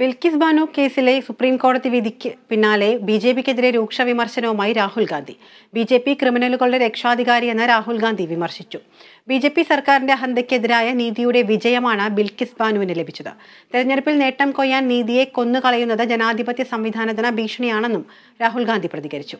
Wilkes Banu കേസിലെ supreme കോടതി വിധിക്ക് പിന്നാലെ ബി ജെ പിക്കെതിരെ രൂക്ഷ വിമർശനവുമായി Rahul Gandhi B J P ക്രിമിനലുകളുടെ രക്ഷാധികാരി എന്ന് രാഹുൽ ഗാന്ധി വിമർശിച്ചു ബി ജെ പി സർക്കാരിന്റെ അഹന്തയ്ക്കെതിരായ നീതിയുടെ വിജയമാണ് ബിൽക്കിസ് ബാനുവിന് ലഭിച്ചത് തെരഞ്ഞെടുപ്പിൽ നേട്ടം കൊയ്യാൻ നീതിയെ കൊന്നുകളയുന്നത് ജനാധിപത്യ സംവിധാനത്തിന് ഭീഷണിയാണെന്നും രാഹുൽ ഗാന്ധി പ്രതികരിച്ചു